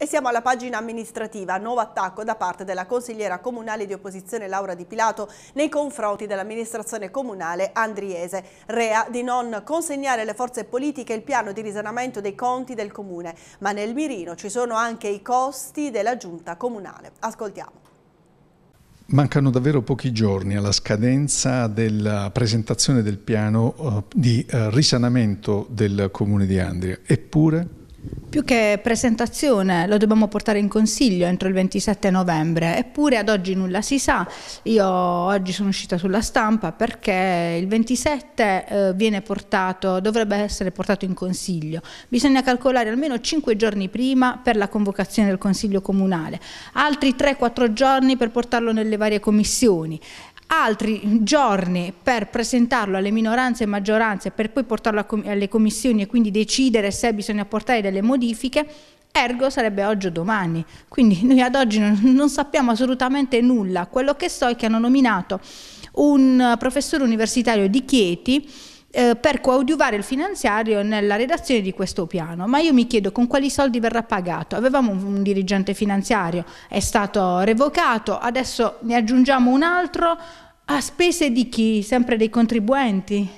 E siamo alla pagina amministrativa, nuovo attacco da parte della consigliera comunale di opposizione Laura Di Pilato nei confronti dell'amministrazione comunale andriese, rea di non consegnare alle forze politiche il piano di risanamento dei conti del comune, ma nel mirino ci sono anche i costi della giunta comunale. Ascoltiamo. Mancano davvero pochi giorni alla scadenza della presentazione del piano eh, di eh, risanamento del comune di Andria, eppure più che presentazione lo dobbiamo portare in consiglio entro il 27 novembre, eppure ad oggi nulla si sa. Io oggi sono uscita sulla stampa perché il 27 eh, viene portato, dovrebbe essere portato in consiglio. Bisogna calcolare almeno 5 giorni prima per la convocazione del consiglio comunale, altri 3-4 giorni per portarlo nelle varie commissioni, altri giorni per presentarlo alle minoranze e maggioranze per poi portarlo alle commissioni e quindi decidere se bisogna portare delle modifiche, ergo sarebbe oggi o domani. Quindi noi ad oggi non, non sappiamo assolutamente nulla. Quello che so è che hanno nominato un professore universitario di Chieti eh, per coadiuvare il finanziario nella redazione di questo piano. Ma io mi chiedo con quali soldi verrà pagato? Avevamo un dirigente finanziario, è stato revocato, adesso ne aggiungiamo un altro a spese di chi? Sempre dei contribuenti?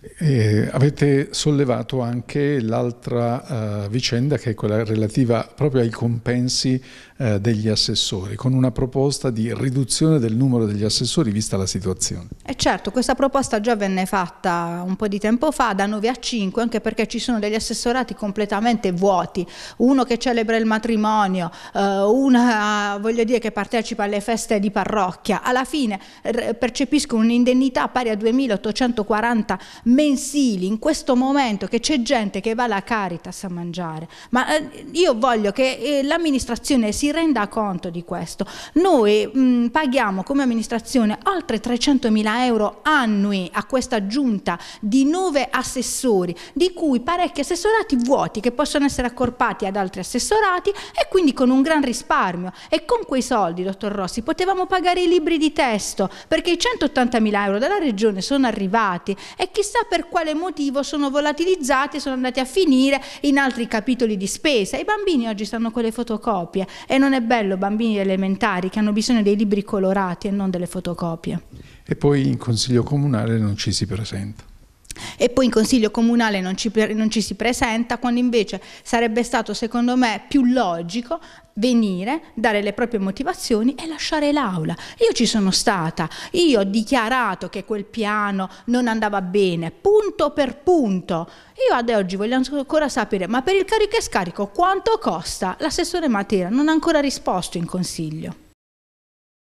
Eh. E avete sollevato anche l'altra uh, vicenda che è quella relativa proprio ai compensi uh, degli assessori, con una proposta di riduzione del numero degli assessori vista la situazione. E eh, certo, questa proposta già venne fatta un po' di tempo fa, da 9 a 5, anche perché ci sono degli assessorati completamente vuoti, uno che celebra il matrimonio, uh, una voglio dire, che partecipa alle feste di parrocchia, alla fine percepiscono un'indennità pari a 2.840 mensili mensili in questo momento che c'è gente che va alla Caritas a mangiare, ma eh, io voglio che eh, l'amministrazione si renda conto di questo. Noi mh, mm, paghiamo come amministrazione oltre 300 mila euro annui a questa giunta di nove assessori, di cui parecchi assessorati vuoti che possono essere accorpati ad altri assessorati e quindi con un gran risparmio. E con quei soldi, dottor Rossi, potevamo pagare i libri di testo perché i 180 mila euro dalla regione sono arrivati e chissà perché per quale motivo sono volatilizzati e sono andati a finire in altri capitoli di spesa. I bambini oggi stanno con le fotocopie e non è bello bambini elementari che hanno bisogno dei libri colorati e non delle fotocopie. E poi in consiglio comunale non ci si presenta e poi in consiglio comunale non ci, non ci si presenta, quando invece sarebbe stato secondo me più logico venire, dare le proprie motivazioni e lasciare l'aula. Io ci sono stata, io ho dichiarato che quel piano non andava bene, punto per punto. Io ad oggi voglio ancora sapere, ma per il carico e scarico quanto costa? L'assessore Matera non ha ancora risposto in consiglio.